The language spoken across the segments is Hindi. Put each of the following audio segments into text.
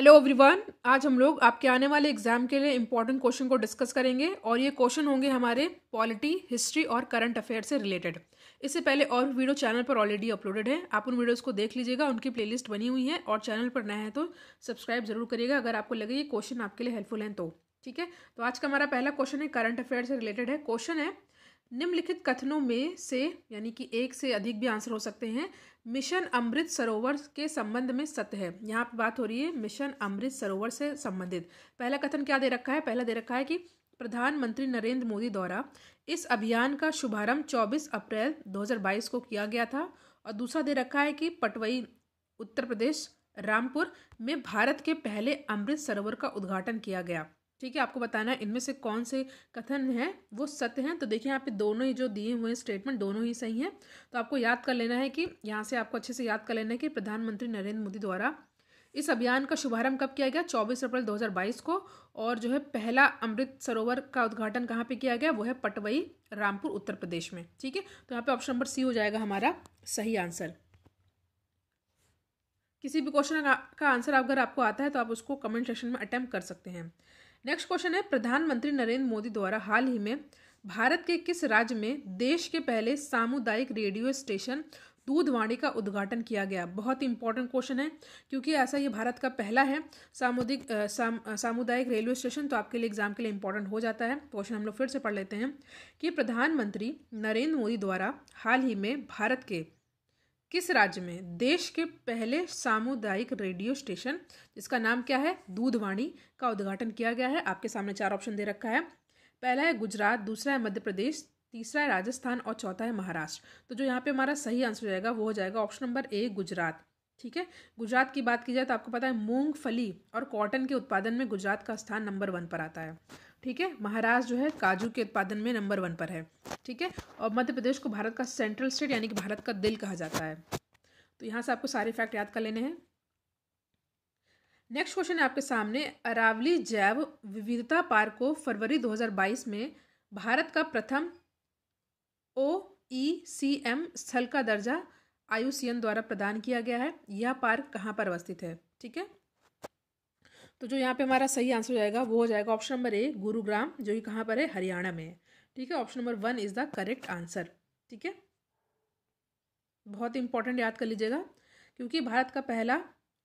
हेलो एवरीवन आज हम लोग आपके आने वाले एग्जाम के लिए इंपॉर्टेंट क्वेश्चन को डिस्कस करेंगे और ये क्वेश्चन होंगे हमारे पॉलिटी हिस्ट्री और करंट अफेयर से रिलेटेड इससे पहले और वीडियो चैनल पर ऑलरेडी अपलोडेड है आप उन वीडियोस को देख लीजिएगा उनकी प्लेलिस्ट बनी हुई है और चैनल पर नया है तो सब्सक्राइब जरूर करिएगा अगर आपको लगे ये क्वेश्चन आपके लिए हेल्पफुल हैं तो ठीक है तो आज का हमारा पहला क्वेश्चन है करंट अफेयर से रिलेटेड है क्वेश्चन है निम्नलिखित कथनों में से यानी कि एक से अधिक भी आंसर हो सकते हैं मिशन अमृत सरोवर के संबंध में सत्य है यहाँ पर बात हो रही है मिशन अमृत सरोवर से संबंधित पहला कथन क्या दे रखा है पहला दे रखा है कि प्रधानमंत्री नरेंद्र मोदी द्वारा इस अभियान का शुभारंभ 24 अप्रैल 2022 को किया गया था और दूसरा दे रखा है कि पटवई उत्तर प्रदेश रामपुर में भारत के पहले अमृत सरोवर का उद्घाटन किया गया ठीक है आपको बताना है इनमें से कौन से कथन है वो सत्य हैं तो देखिए यहाँ पे दोनों ही जो दिए हुए स्टेटमेंट दोनों ही सही हैं तो आपको याद कर लेना है कि यहाँ से आपको अच्छे से याद कर लेना है कि प्रधानमंत्री नरेंद्र मोदी द्वारा इस अभियान का शुभारंभ कब किया गया 24 अप्रैल 2022 को और जो है पहला अमृत सरोवर का उद्घाटन कहाँ पे किया गया वो है पटवई रामपुर उत्तर प्रदेश में ठीक है तो यहाँ पे ऑप्शन नंबर सी हो जाएगा हमारा सही आंसर किसी भी क्वेश्चन का आंसर अगर आपको आता है तो आप उसको कमेंट सेक्शन में अटैम्प्ट कर सकते हैं नेक्स्ट क्वेश्चन है प्रधानमंत्री नरेंद्र मोदी द्वारा हाल ही में भारत के किस राज्य में देश के पहले सामुदायिक रेडियो स्टेशन दूधवाणी का उद्घाटन किया गया बहुत ही इंपॉर्टेंट क्वेश्चन है क्योंकि ऐसा ये भारत का पहला है सामुदायिक सामुदायिक रेलवे स्टेशन तो आपके लिए एग्जाम के लिए इंपॉर्टेंट हो जाता है क्वेश्चन हम लोग फिर से पढ़ लेते हैं कि प्रधानमंत्री नरेंद्र मोदी द्वारा हाल ही में भारत के किस राज्य में देश के पहले सामुदायिक रेडियो स्टेशन जिसका नाम क्या है दूधवाणी का उद्घाटन किया गया है आपके सामने चार ऑप्शन दे रखा है पहला है गुजरात दूसरा है मध्य प्रदेश तीसरा है राजस्थान और चौथा है महाराष्ट्र तो जो यहाँ पे हमारा सही आंसर हो जाएगा वो हो जाएगा ऑप्शन नंबर ए गुजरात ठीक है गुजरात की बात की जाए तो आपको पता है मूंगफली और कॉटन के उत्पादन में गुजरात का स्थान नंबर वन पर आता है ठीक है महाराष्ट्र जो है काजू के उत्पादन में नंबर वन पर है ठीक है और मध्य प्रदेश को भारत का सेंट्रल स्टेट यानी कि भारत का दिल कहा जाता है तो यहाँ से आपको सारे फैक्ट याद कर लेने हैं नेक्स्ट क्वेश्चन है आपके सामने अरावली जैव विविधता पार्क को फरवरी 2022 में भारत का प्रथम ओ ई सी एम स्थल का दर्जा आयुसीएन द्वारा प्रदान किया गया है यह पार्क कहाँ पर अवस्थित है ठीक है तो जो यहाँ पे हमारा सही आंसर हो जाएगा वो हो जाएगा ऑप्शन नंबर ए गुरुग्राम जो कि कहाँ पर है हरियाणा में है ठीक है option number one is the correct answer ठीक है बहुत इंपॉर्टेंट याद कर लीजिएगा क्योंकि भारत का पहला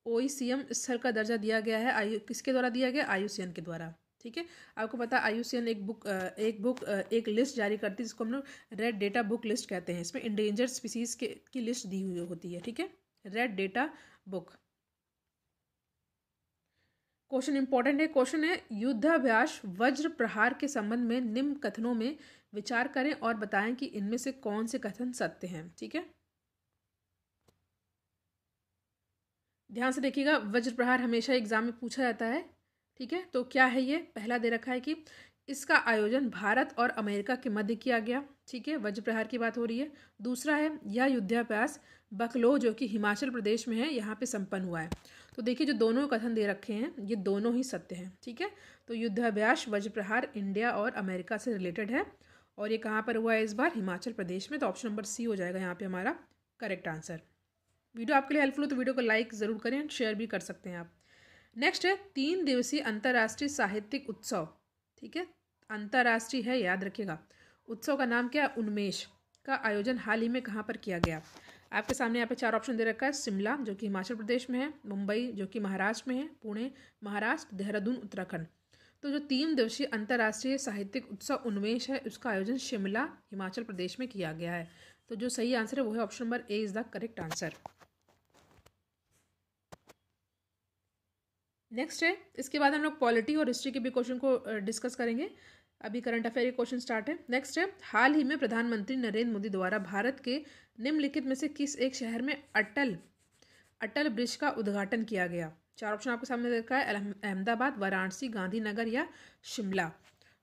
ओ e स्तर का दर्जा दिया गया है आयु किसके द्वारा दिया गया आयु के द्वारा ठीक है आपको पता आई एक बुक एक बुक एक लिस्ट जारी करती है जिसको हम लोग रेड डेटा बुक लिस्ट कहते हैं इसमें इंडेंजर स्पीसीज़ के की लिस्ट दी हुई होती है ठीक है red data book question important है क्वेश्चन है युद्धाभ्यास वज्र प्रहार के संबंध में निम्न कथनों में विचार करें और बताएं कि इनमें से कौन से कथन सत्य हैं ठीक है ध्यान से देखिएगा वज्र प्रहार हमेशा एग्जाम में पूछा जाता है ठीक है तो क्या है ये पहला दे रखा है कि इसका आयोजन भारत और अमेरिका के मध्य किया गया ठीक है वज्र प्रहार की बात हो रही है दूसरा है यह युद्धाभ्यास बकलो जो कि हिमाचल प्रदेश में है यहाँ पे संपन्न हुआ है तो देखिए जो दोनों कथन दे रखे हैं ये दोनों ही सत्य हैं ठीक है तो युद्धाभ्यास वज्रप्रहार इंडिया और अमेरिका से रिलेटेड है और ये कहाँ पर हुआ है इस बार हिमाचल प्रदेश में तो ऑप्शन नंबर सी हो जाएगा यहाँ पे हमारा करेक्ट आंसर वीडियो आपके लिए हेल्पफुल हो तो वीडियो को लाइक ज़रूर करें शेयर भी कर सकते हैं आप नेक्स्ट है तीन दिवसीय अंतर्राष्ट्रीय साहित्यिक उत्सव ठीक है अंतर्राष्ट्रीय है याद रखिएगा उत्सव का नाम क्या है उन्मेष का आयोजन हाल ही में कहाँ पर किया गया आपके सामने यहाँ पे चार ऑप्शन दे रखा है शिमला जो कि हिमाचल प्रदेश में है मुंबई जो कि महाराष्ट्र में है पुणे महाराष्ट्र देहरादून उत्तराखंड तो जो तीन दिवसीय अंतर्राष्ट्रीय साहित्यिक उत्सव उन्मेष है उसका आयोजन शिमला हिमाचल प्रदेश में किया गया है तो जो सही आंसर है वो है option number A is the correct answer next है इसके बाद हम लोग पॉलिटी और हिस्ट्री के भी क्वेश्चन को डिस्कस करेंगे अभी करंट अफेयर क्वेश्चन स्टार्ट है नेक्स्ट है हाल ही में प्रधानमंत्री नरेंद्र मोदी द्वारा भारत के निम्नलिखित में से किस एक शहर में अटल अटल ब्रिज का उद्घाटन किया गया चार ऑप्शन आपके सामने देखा है अहमदाबाद वाराणसी गांधीनगर या शिमला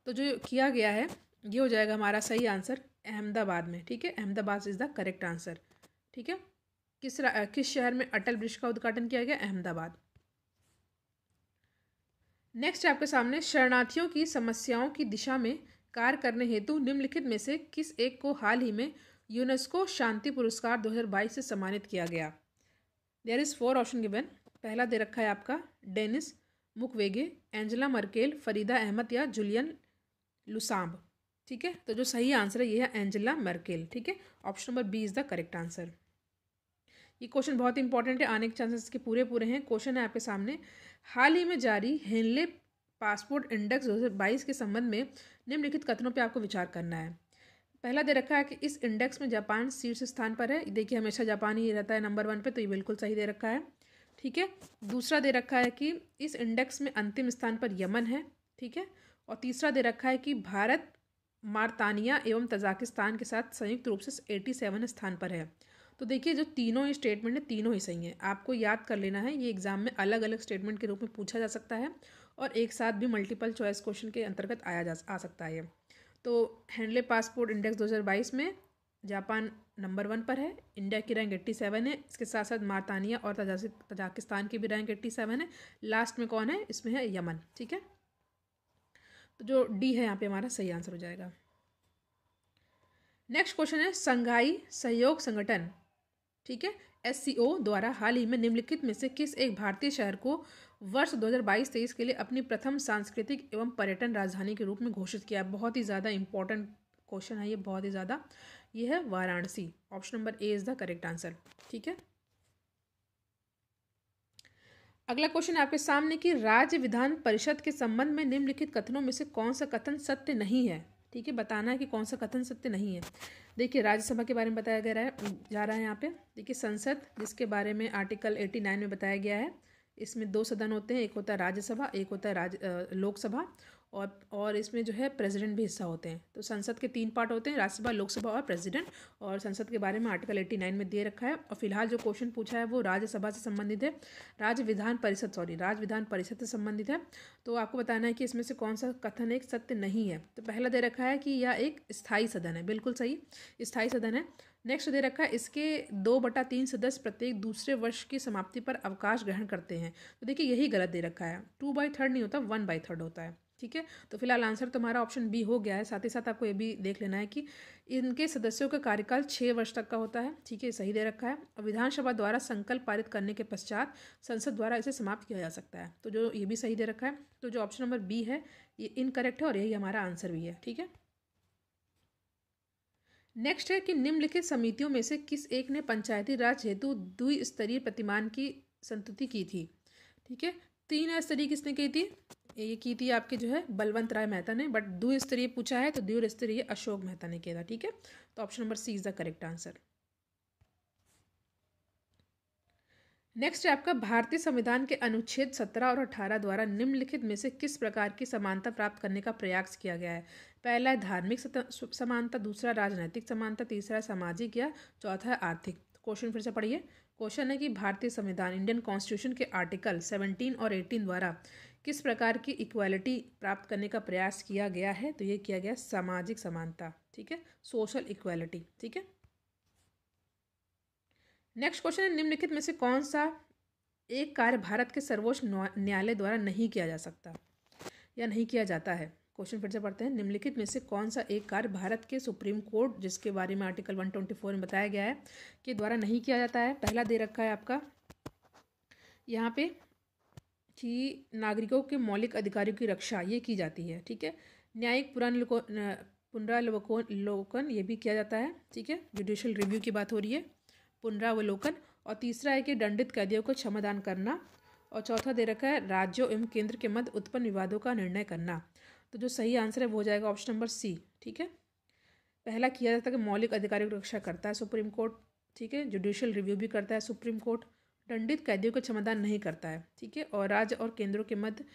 तो जो किया गया है ये हो जाएगा हमारा सही आंसर अहमदाबाद में ठीक है Ahmedabad is the correct answer ठीक है किस किस शहर में अटल ब्रिज का उद्घाटन किया गया अहमदाबाद नेक्स्ट आपके सामने शरणार्थियों की समस्याओं की दिशा में कार्य करने हेतु निम्नलिखित में से किस एक को हाल ही में यूनेस्को शांति पुरस्कार 2022 से सम्मानित किया गया there is four option given पहला दे रखा है आपका Denis Mukwege Angela Merkel Farida Ahmed या जुलियन लुसाम्ब ठीक है तो जो सही आंसर है ये है एंजला मर्केल ठीक है option number B is the correct answer ये क्वेश्चन बहुत इंपॉर्टेंट है आने के चांसेस के पूरे पूरे हैं क्वेश्चन है आपके सामने हाल ही में जारी हेनले पासपोर्ट इंडेक्स दो के संबंध में निम्नलिखित कथनों पर आपको विचार करना है पहला दे रखा है कि इस इंडेक्स में जापान शीर्ष स्थान पर है देखिए हमेशा जापान ही रहता है नंबर वन पे तो ये बिल्कुल सही दे रखा है ठीक है दूसरा दे रखा है कि इस इंडेक्स में अंतिम स्थान पर यमन है ठीक है और तीसरा दे रखा है कि भारत मारतानिया एवं तजाकिस्तान के साथ संयुक्त रूप से एटी सेवन स्थान पर है तो देखिए जो तीनों ही स्टेटमेंट है तीनों ही सही हैं आपको याद कर लेना है ये एग्जाम में अलग अलग स्टेटमेंट के रूप में पूछा जा सकता है और एक साथ भी मल्टीपल चॉइस क्वेश्चन के अंतर्गत आया जा आ सकता है तो हैंडले पासपोर्ट इंडेक्स 2022 में जापान नंबर वन पर है इंडिया की रैंक एट्टी सेवन है इसके साथ साथ मारतानिया और तजाकिस्तान की भी रैंक एट्टी सेवन है लास्ट में कौन है इसमें है यमन ठीक है तो जो डी है यहाँ पे हमारा सही आंसर हो जाएगा नेक्स्ट क्वेश्चन है संघाई सहयोग संगठन ठीक है ओ द्वारा हाल ही में निम्नलिखित में से किस एक भारतीय शहर को वर्ष 2022-23 के लिए अपनी प्रथम सांस्कृतिक एवं पर्यटन राजधानी के रूप में घोषित किया बहुत ही ज़्यादा इंपॉर्टेंट क्वेश्चन है ये बहुत ही ज़्यादा ये है Varanasi option number A is the correct answer ठीक है अगला क्वेश्चन आपके सामने कि राज्य विधान परिषद के संबंध में निम्नलिखित कथनों में से कौन सा कथन सत्य नहीं है ठीक है बताना है कि कौन सा कथन सत्य नहीं है देखिए राज्यसभा के बारे में बताया गया है जा रहा है यहाँ पे देखिए संसद जिसके बारे में आर्टिकल 89 में बताया गया है इसमें दो सदन होते हैं एक होता है राज्यसभा एक होता है राज लोकसभा और और इसमें जो है प्रेसिडेंट भी हिस्सा होते हैं तो संसद के तीन पार्ट होते हैं राज्यसभा लोकसभा और प्रेसिडेंट और संसद के बारे में आर्टिकल एट्टी नाइन में दे रखा है और फिलहाल जो क्वेश्चन पूछा है वो राज्यसभा से संबंधित है राज्य विधान परिषद सॉरी राज्य विधान परिषद से संबंधित है तो आपको बताना है कि इसमें से कौन सा कथन एक सत्य नहीं है तो पहला दे रखा है कि यह एक स्थायी सदन है बिल्कुल सही स्थायी सदन है नेक्स्ट दे रखा है इसके दो बटा तीन सदस्य प्रत्येक दूसरे वर्ष की समाप्ति पर अवकाश ग्रहण करते हैं तो देखिए यही गलत दे रखा है टू बाई थर्ड नहीं होता वन बाई थर्ड होता है ठीक है तो फिलहाल आंसर तुम्हारा ऑप्शन बी हो गया है साथ ही साथ आपको ये भी देख लेना है कि इनके सदस्यों का कार्यकाल छः वर्ष तक का होता है ठीक है सही दे रखा है और विधानसभा द्वारा संकल्प पारित करने के पश्चात संसद द्वारा इसे समाप्त किया जा सकता है तो जो ये भी सही दे रखा है तो जो ऑप्शन नंबर बी है ये इनकरेक्ट है और यही हमारा आंसर भी है ठीक है नेक्स्ट है कि निम्नलिखित समितियों में से किस एक ने पंचायती राज हेतु द्विस्तरीय प्रतिमान की संतुति की थी ठीक है तीन स्तरीय किसने की थी ये की थी आपके जो है बलवंत राय मेहता ने बट दो स्तरीय पूछा है तो द्विर स्तरीय अशोक मेहता ने किया था ठीक है तो option number C is the correct answer next है आपका भारतीय संविधान के अनुच्छेद सत्रह और अठारह द्वारा निम्नलिखित में से किस प्रकार की समानता प्राप्त करने का प्रयास किया गया है पहला है धार्मिक समानता दूसरा राजनैतिक समानता तीसरा सामाजिक या चौथा है आर्थिक क्वेश्चन फिर से पढ़िए क्वेश्चन है कि भारतीय संविधान इंडियन कॉन्स्टिट्यूशन के आर्टिकल 17 और 18 द्वारा किस प्रकार की इक्वालिटी प्राप्त करने का प्रयास किया गया है तो ये किया गया सामाजिक समानता ठीक है सोशल इक्वालिटी ठीक है नेक्स्ट क्वेश्चन है निम्नलिखित में से कौन सा एक कार्य भारत के सर्वोच्च न्यायालय द्वारा नहीं किया जा सकता या नहीं किया जाता है क्वेश्चन फिर से पढ़ते हैं निम्नलिखित में से कौन सा एक कार्य भारत के सुप्रीम कोर्ट जिसके बारे में आर्टिकल 124 में बताया गया है के द्वारा नहीं किया जाता है पहला दे रखा है आपका यहाँ पे कि नागरिकों के मौलिक अधिकारों की रक्षा ये की जाती है ठीक है न्यायिक पुनरावलोकन ये भी किया जाता है ठीक है जुडिशल रिव्यू की बात हो रही है पुनरावलोकन और तीसरा है कि दंडित कैदियों को क्षमादान करना और चौथा दे रखा है राज्यों एवं केंद्र के मध्य उत्पन्न विवादों का निर्णय करना तो जो सही आंसर है वो हो जाएगा ऑप्शन नंबर सी ठीक है पहला किया जाता है कि मौलिक अधिकारियों की रक्षा करता है सुप्रीम कोर्ट ठीक है जुडिशियल रिव्यू भी करता है सुप्रीम कोर्ट दंडित कैदियों का क्षमादान नहीं करता है ठीक है और राज्य और केंद्रों के मध्य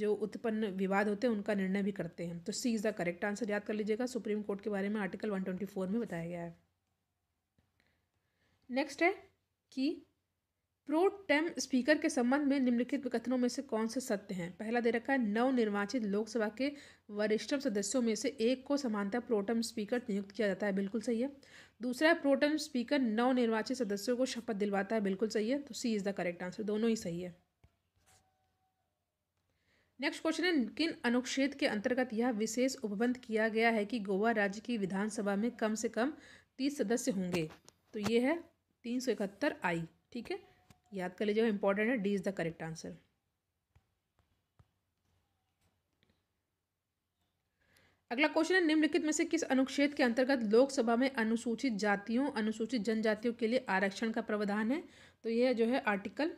जो उत्पन्न विवाद होते हैं उनका निर्णय भी करते हैं तो C is the correct answer याद कर लीजिएगा सुप्रीम कोर्ट के बारे में आर्टिकल वन में बताया गया है नेक्स्ट है कि प्रो टेम स्पीकर के संबंध में निम्नलिखित कथनों में से कौन से सत्य हैं पहला दे रखा है नव निर्वाचित लोकसभा के वरिष्ठ सदस्यों में से एक को समानता प्रोटम स्पीकर नियुक्त किया जाता है बिल्कुल सही है दूसरा प्रोटम स्पीकर नव निर्वाचित सदस्यों को शपथ दिलवाता है बिल्कुल सही है तो C is the correct answer दोनों ही सही है नेक्स्ट क्वेश्चन है किन अनुच्छेद के अंतर्गत यह विशेष उपबंध किया गया है कि गोवा राज्य की विधानसभा में कम से कम तीस सदस्य होंगे तो ये है तीन सौ इकहत्तर आई ठीक है याद कर लीजिए इंपॉर्टेंट है D is the correct answer अगला क्वेश्चन है निम्नलिखित में से किस अनुच्छेद के अंतर्गत लोकसभा में अनुसूचित जातियों अनुसूचित जनजातियों के लिए आरक्षण का प्रावधान है तो यह जो है आर्टिकल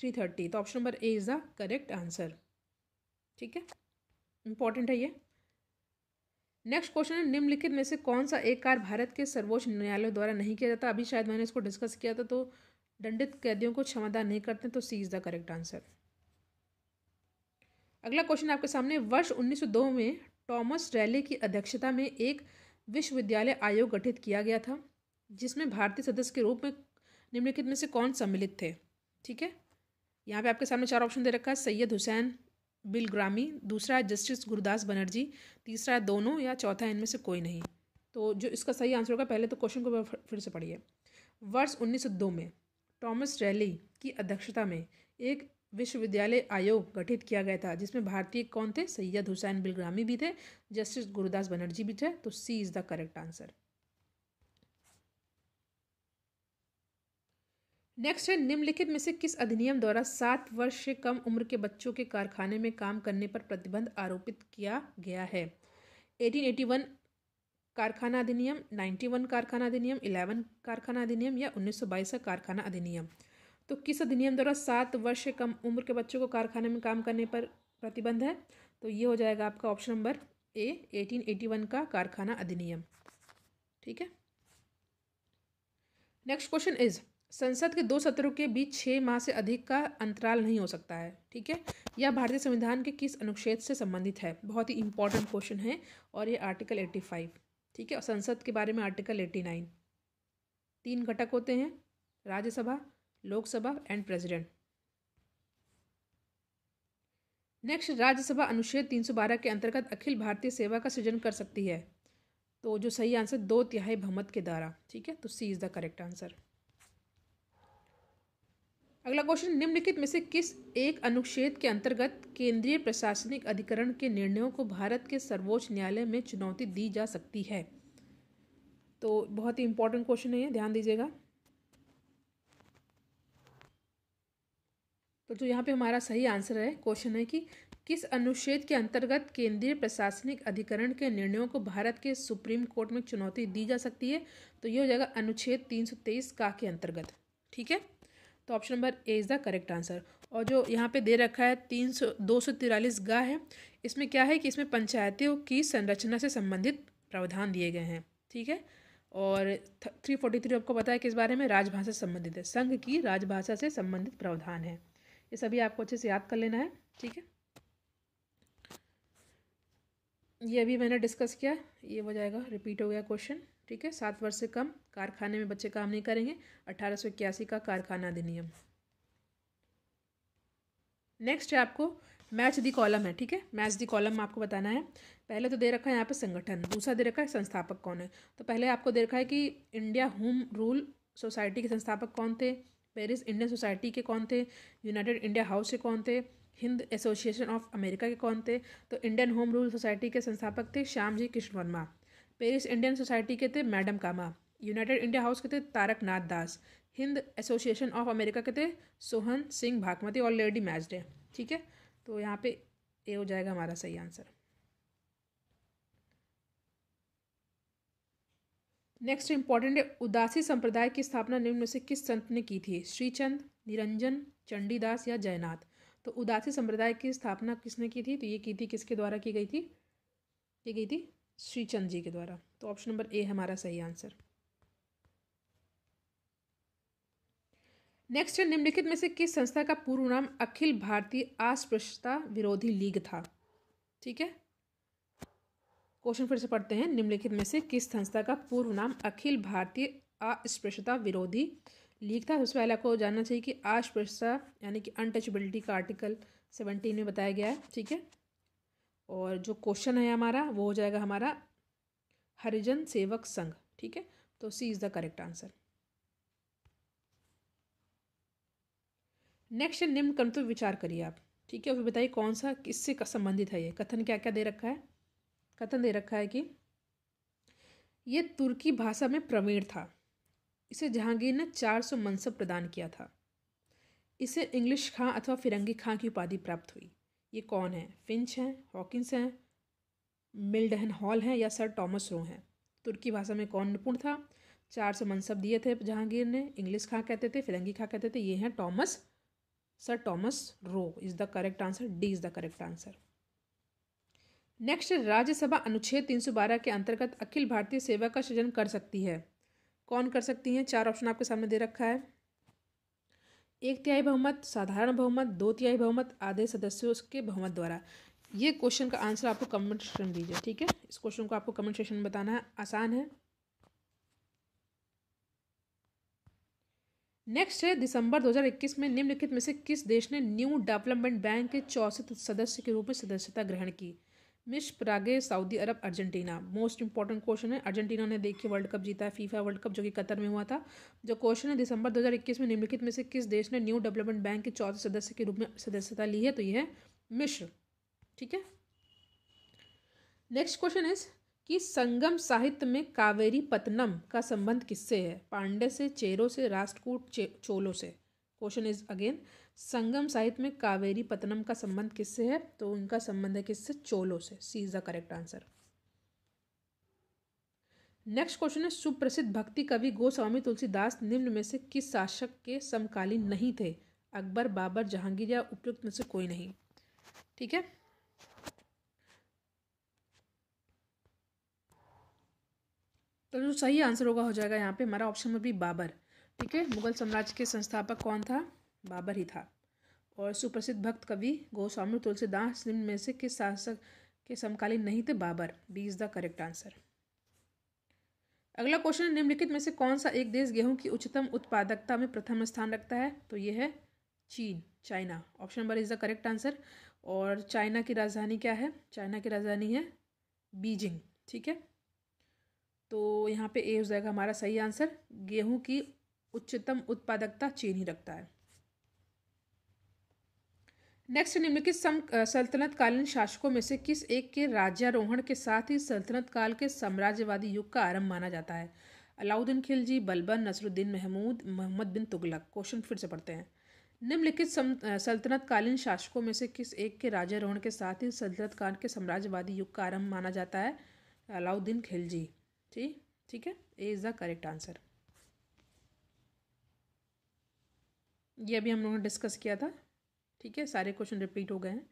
थ्री थर्टी तो option number A is the correct answer ठीक है इंपॉर्टेंट है ये नेक्स्ट क्वेश्चन है निम्नलिखित में से कौन सा एक कार्य भारत के सर्वोच्च न्यायालय द्वारा नहीं किया जाता अभी शायद मैंने इसको डिस्कस किया था तो दंडित कैदियों को क्षमादान नहीं करते तो C is the correct answer अगला क्वेश्चन आपके सामने वर्ष 1902 में टॉमस रैले की अध्यक्षता में एक विश्वविद्यालय आयोग गठित किया गया था जिसमें भारतीय सदस्य के रूप में निम्नलिखित में से कौन सम्मिलित थे ठीक है यहाँ पे आपके सामने चार ऑप्शन दे रखा है सैयद हुसैन बिल ग्रामी दूसरा है जस्टिस गुरुदास बनर्जी तीसरा है दोनों या चौथा है इनमें से कोई नहीं तो जो इसका सही आंसर होगा पहले तो क्वेश्चन को फिर से पढ़िए वर्ष 1902 में टॉमस रैली की अध्यक्षता में एक विश्वविद्यालय आयोग गठित किया गया था जिसमें भारतीय कौन थे सैयद हुसैन बिलग्रामी भी थे जस्टिस गुरुदास बनर्जी भी थे तो C is the correct answer next है निम्नलिखित में से किस अधिनियम द्वारा सात वर्ष से कम उम्र के बच्चों के कारखाने में काम करने पर प्रतिबंध आरोपित किया गया है 1881 कारखाना अधिनियम 91 कारखाना अधिनियम 11 कारखाना अधिनियम या बाईस का कारखाना अधिनियम तो किस अधिनियम द्वारा सात वर्ष से कम उम्र के बच्चों को कारखाने में काम करने पर प्रतिबंध है तो ये हो जाएगा आपका ऑप्शन नंबर ए 1881 का कारखाना अधिनियम ठीक है नेक्स्ट क्वेश्चन इज संसद के दो सत्रों के बीच छः माह से अधिक का अंतराल नहीं हो सकता है ठीक है यह भारतीय संविधान के किस अनुच्छेद से संबंधित है बहुत ही इंपॉर्टेंट क्वेश्चन है और ये आर्टिकल एट्टी फाइव ठीक है और संसद के बारे में आर्टिकल एट्टी नाइन तीन घटक होते हैं Rajya Sabha Lok Sabha and president next Rajya Sabha अनुच्छेद 312 के अंतर्गत अखिल भारतीय सेवा का सृजन कर सकती है तो जो सही आंसर दो तिहाई बहुमत के द्वारा ठीक है तो C is the correct answer अगला क्वेश्चन निम्नलिखित में से किस एक अनुच्छेद के अंतर्गत केंद्रीय प्रशासनिक अधिकरण के निर्णयों को भारत के सर्वोच्च न्यायालय में चुनौती दी जा सकती है तो बहुत ही इंपॉर्टेंट क्वेश्चन है ध्यान दीजिएगा तो जो यहाँ पे हमारा सही आंसर है क्वेश्चन है कि किस अनुच्छेद के अंतर्गत केंद्रीय प्रशासनिक अधिकरण के निर्णयों को भारत के सुप्रीम कोर्ट में चुनौती दी जा सकती है तो ये हो जाएगा अनुच्छेद तीन का के अंतर्गत ठीक है तो option number A is the correct answer और जो यहाँ पे दे रखा है तीन सौ दो सौ तिरालीस गाह है इसमें क्या है कि इसमें पंचायतों की संरचना से संबंधित प्रावधान दिए गए हैं ठीक है और थ्री फोर्टी थ्री आपको पता है किस बारे में राजभाषा से संबंधित है संघ की राजभाषा से संबंधित प्रावधान है ये सभी आपको अच्छे से याद कर लेना है ठीक है ये अभी मैंने डिस्कस किया ये हो जाएगा रिपीट हो गया क्वेश्चन ठीक है सात वर्ष से कम कारखाने में बच्चे काम नहीं करेंगे अठारह का कारखाना अधिनियम नेक्स्ट है आपको मैच दी कॉलम है ठीक है मैच दी कॉलम आपको बताना है पहले तो दे रखा है यहाँ पे संगठन दूसरा दे रखा है संस्थापक कौन है तो पहले आपको दे रखा है कि इंडिया होम रूल सोसाइटी के संस्थापक कौन थे पेरिस इंडियन सोसाइटी के कौन थे यूनाइटेड इंडिया हाउस के कौन थे हिंद एसोसिएशन ऑफ अमेरिका के कौन थे तो इंडियन होम रूल सोसाइटी के संस्थापक थे Shyam ji Krishna Varma Paris Indian society के थे madam Cama United India House के थे Tarak Nath Das Hind association of America के थे सोहन सिंह भागमती ऑलरेडी मैच्ड है ठीक है तो यहाँ पे ए हो जाएगा हमारा सही आंसर नेक्स्ट इंपॉर्टेंट है उदासी संप्रदाय की स्थापना निम्न में से किस संत ने की थी श्रीचंद निरंजन चंडीदास या जयनाथ तो उदासी संप्रदाय की स्थापना किसने की थी तो ये की थी किसके द्वारा की गई थी की गई थी श्रीचंद चंद जी के द्वारा तो ऑप्शन नंबर ए हमारा सही आंसर नेक्स्ट है निम्नलिखित में से किस संस्था का पूर्व नाम अखिल भारतीय अस्पृश्यता विरोधी लीग था ठीक है क्वेश्चन फिर से पढ़ते हैं निम्नलिखित में से किस संस्था का पूर्व नाम अखिल भारतीय अस्पृश्यता विरोधी लीग था सबसे पहले आपको जानना चाहिए कि अस्पृश्यता यानी कि अनटचबिलिटी का आर्टिकल सेवनटीन में बताया गया है ठीक है और जो क्वेश्चन है हमारा वो हो जाएगा हमारा हरिजन सेवक संघ ठीक है तो C is the correct answer next निम्न क्रम तो विचार करिए आप ठीक है और बताइए कौन सा किससे संबंधित है ये कथन क्या क्या दे रखा है कथन दे रखा है कि ये तुर्की भाषा में प्रवीण था इसे जहांगीर ने 400 मनसब प्रदान किया था इसे इंग्लिश खां अथवा फिरंगी खां की उपाधि प्राप्त हुई ये कौन है फिंच हैं हॉकिंस हैं मिल्डहन हॉल हैं या सर टॉमस रो हैं तुर्की भाषा में कौन निपुण था चार सौ मनसब दिए थे जहांगीर ने इंग्लिश खां कहते थे फिरंगी खां कहते थे ये हैं Thomas sir Thomas Roe is the correct answer D is the correct answer next Rajya Sabha अनुच्छेद 312 के अंतर्गत अखिल भारतीय सेवा का सृजन कर सकती है कौन कर सकती हैं चार ऑप्शन आपके सामने दे रखा है एक तिहाई बहुमत साधारण बहुमत दो तिहाई बहुमत आधे सदस्यों के बहुमत द्वारा ये क्वेश्चन का आंसर आपको कमेंट सेक्शन में दीजिए ठीक है इस क्वेश्चन को आपको कमेंट सेक्शन में बताना है आसान है नेक्स्ट है दिसंबर 2021 में निम्नलिखित में से किस देश ने न्यू डेवलपमेंट बैंक के चौसठ सदस्य के रूप में सदस्यता ग्रहण की मिश परागे Saudi Arabia Argentina most important question है अर्जेंटीना ने देखिए वर्ल्ड कप जीता है फीफा वर्ल्ड कप जो कि कतर में हुआ था जो क्वेश्चन है दिसंबर 2021 में निम्नलिखित में से किस देश ने न्यू डेवलपमेंट बैंक के चौथे सदस्य के रूप में सदस्यता ली है तो यह है मिश्र ठीक है नेक्स्ट क्वेश्चन इज कि संगम साहित्य में कावेरी पतनम का संबंध किससे है पांडे से चेरो से राष्ट्रकूट चे, चोलो से क्वेश्चन इज अगेन संगम साहित्य में कावेरी पतनम का संबंध किससे है तो उनका संबंध है किससे चोलो से C is the correct answer next question है सुप्रसिद्ध भक्ति कवि गोस्वामी तुलसीदास निम्न में से किस शासक के समकालीन नहीं थे अकबर बाबर जहांगीर या उपयुक्त में से कोई नहीं ठीक है तो जो सही आंसर होगा हो जाएगा यहाँ पे हमारा ऑप्शन में भी बाबर ठीक है मुगल साम्राज्य के संस्थापक कौन था बाबर ही था और सुप्रसिद्ध भक्त कवि गोस्वामी तुलसीदास निम्न में से किस शासक के समकालीन नहीं थे Babur B is the correct answer अगला क्वेश्चन निम्नलिखित में से कौन सा एक देश गेहूं की उच्चतम उत्पादकता में प्रथम स्थान रखता है तो ये है चीन China option number is the correct answer और चाइना की राजधानी क्या है चाइना की राजधानी है बीजिंग ठीक है तो यहाँ पे ए हो जाएगा हमारा सही आंसर गेहूं की उच्चतम उत्पादकता चीन ही रखता है नेक्स्ट निम्नलिखित सम सल्तनतकालीन शासकों में से किस एक के राज्यारोहण के साथ ही सल्तनत काल के साम्राज्यवादी युग का आरंभ माना जाता है अलाउद्दीन खिलजी बलबन नसरुद्दीन महमूद मोहम्मद बिन तुगलक क्वेश्चन फिर से पढ़ते हैं निम्नलिखित सल्तनतकालीन शासकों में से किस एक के राज्यारोहण के साथ ही सल्तनत काल के साम्राज्यवादी युग का आरंभ माना जाता है अलाउद्दीन खिलजी ठीक ठीक है A is the correct answer ये अभी हम लोगों ने डिस्कस किया था ठीक है सारे क्वेश्चन रिपीट हो गए हैं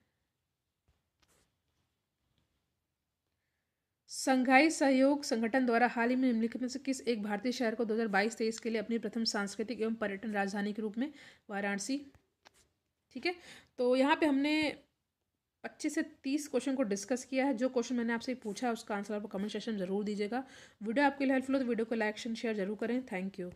संघाई सहयोग संगठन द्वारा हाल ही में निम्नलिखित में से किस एक भारतीय शहर को 2022-23 के लिए अपनी प्रथम सांस्कृतिक एवं पर्यटन राजधानी के रूप में वाराणसी ठीक है तो यहाँ पे हमने 25 से 30 क्वेश्चन को डिस्कस किया है जो क्वेश्चन मैंने आपसे पूछा उसका आंसर आपको कमेंट सेशन जरूर दीजिएगा वीडियो आपके लिए हेल्पफुल हो तो वीडियो को लाइक शेयर जरूर करें थैंक यू